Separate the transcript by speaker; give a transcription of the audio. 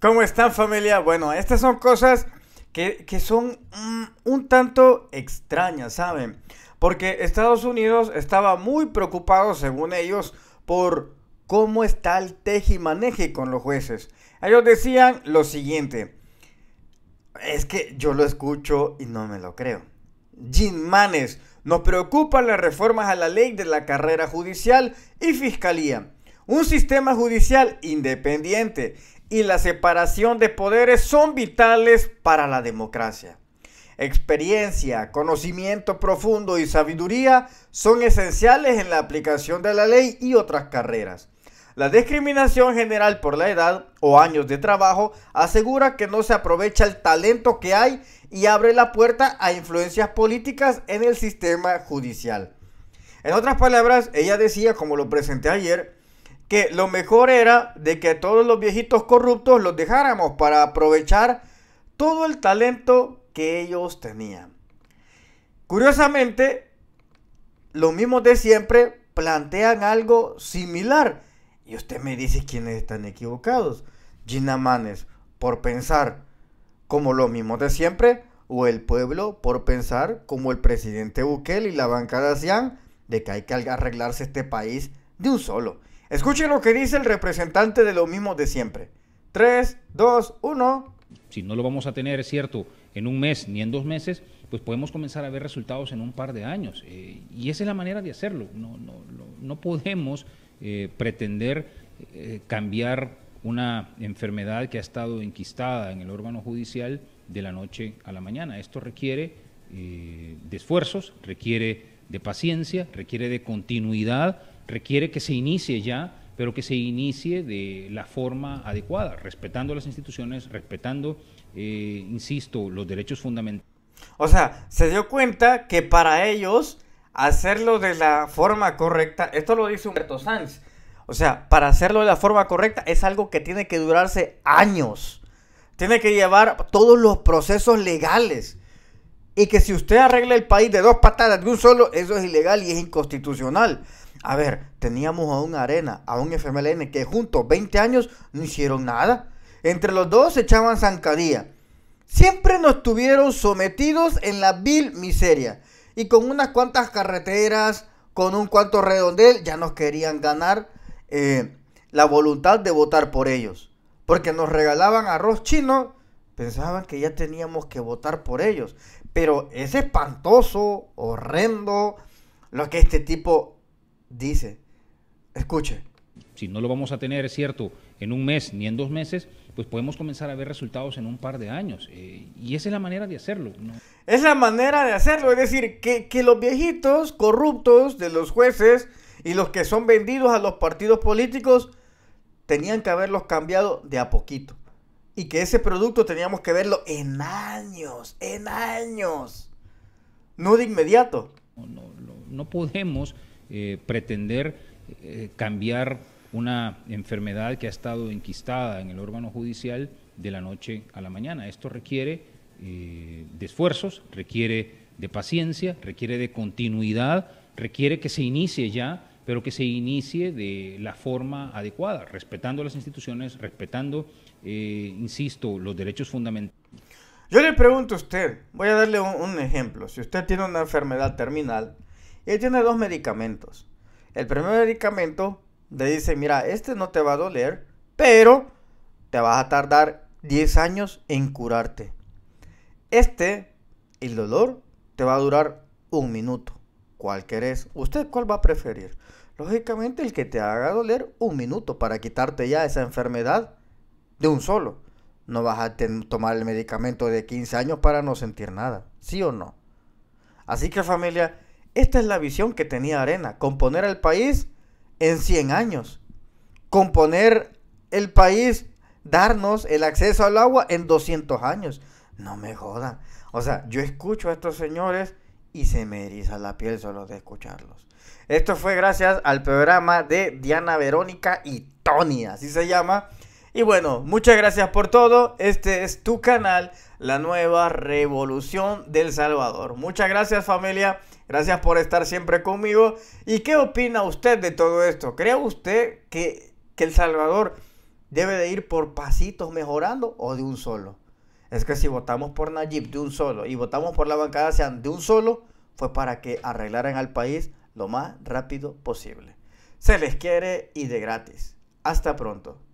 Speaker 1: ¿Cómo están familia? Bueno, estas son cosas que, son mm, un tanto extrañas, ¿saben? Porque Estados Unidos estaba muy preocupado, según ellos, por cómo está el tejimaneje con los jueces. Ellos decían lo siguiente. Es que yo lo escucho y no me lo creo. Jim Manes, nos preocupan las reformas a la ley de la carrera judicial y fiscalía. Un sistema judicial independiente y la separación de poderes son vitales para la democracia. Experiencia, conocimiento profundo y sabiduría son esenciales en la aplicación de la ley y otras carreras. La discriminación general por la edad o años de trabajo asegura que no se aprovecha el talento que hay y abre la puerta a influencias políticas en el sistema judicial. En otras palabras, ella decía, como lo presenté ayer, que lo mejor era de que todos los viejitos corruptos los dejáramos para aprovechar todo el talento que ellos tenían. Curiosamente, los mismos de siempre plantean algo similar. Y usted me dice quiénes están equivocados. Gina Manes, por pensar como los mismos de siempre, o el pueblo por pensar como el presidente Bukele y la banca de ASEAN de que hay que arreglarse este país de un solo. Escuchen lo que dice el representante de lo mismo de siempre. Tres, dos, uno.
Speaker 2: Si no lo vamos a tener, es cierto, en un mes ni en dos meses, pues podemos comenzar a ver resultados en un par de años. Eh, y esa es la manera de hacerlo. No, podemos eh, pretender eh, cambiar una enfermedad que ha estado enquistada en el órgano judicial de la noche a la mañana. Esto requiere de esfuerzos, requiere de paciencia, requiere de continuidad requiere que se inicie ya, pero que se inicie de la forma adecuada, respetando
Speaker 1: las instituciones, respetando, eh, insisto, los derechos fundamentales. O sea, se dio cuenta que para ellos hacerlo de la forma correcta, esto lo dice Humberto Sanz, o sea, para hacerlo de la forma correcta es algo que tiene que durarse años, tiene que llevar todos los procesos legales. Y que si usted arregla el país de dos patadas de un solo, eso es ilegal y es inconstitucional. A ver, teníamos a un Arena, a un FMLN que juntos 20 años no hicieron nada. Entre los dos echaban zancadía. Siempre nos tuvieron sometidos en la vil miseria. Y con unas cuantas carreteras, con un cuanto redondel, ya nos querían ganar eh, la voluntad de votar por ellos. Porque nos regalaban arroz chino, pensaban que ya teníamos que votar por ellos. Pero es espantoso, horrendo, lo que este tipo dice, escuche.
Speaker 2: Si no lo vamos a tener, es cierto, en un mes ni en dos meses, pues podemos comenzar a ver resultados en un par de años. Eh, y esa es la manera de hacerlo.
Speaker 1: Es la manera de hacerlo. Es decir, que, los viejitos corruptos de los jueces y los que son vendidos a los partidos políticos tenían que haberlos cambiado de a poquito. Y que ese producto teníamos que verlo en años, en años. No de inmediato. No,
Speaker 2: no podemos eh, pretender eh, cambiar una enfermedad que ha estado enquistada en el órgano judicial de la noche a la mañana. Esto requiere eh, de esfuerzos, requiere de paciencia, requiere de continuidad, requiere que se inicie ya, pero que se inicie de la forma adecuada, respetando las instituciones, respetando,
Speaker 1: insisto, los derechos fundamentales. Yo le pregunto a usted, voy a darle un ejemplo, si usted tiene una enfermedad terminal, él tiene dos medicamentos. El primer medicamento le dice, mira, este no te va a doler, pero te vas a tardar 10 años en curarte. Este, el dolor, te va a durar un minuto. ¿Cuál querés? ¿Usted cuál va a preferir? Lógicamente el que te haga doler un minuto para quitarte ya esa enfermedad de un solo. No vas a tomar el medicamento de 15 años para no sentir nada, ¿sí o no? Así que familia, esta es la visión que tenía Arena, componer al país en 100 años, componer el país, darnos el acceso al agua en 200 años. No me jodan. O sea, yo escucho a estos señores y se me eriza la piel solo de escucharlos. Esto fue gracias al programa de Diana Verónica y Tony, así se llama y bueno, muchas gracias por todo. Este es tu canal, la nueva revolución del Salvador. Muchas gracias familia, gracias por estar siempre conmigo. ¿Y qué opina usted de todo esto? ¿Cree usted que, El Salvador debe de ir por pasitos mejorando o de un solo? Es que si votamos por Nayib de un solo y votamos por la bancada sean de un solo, fue para que arreglaran al país lo más rápido posible. Se les quiere y de gratis. Hasta pronto.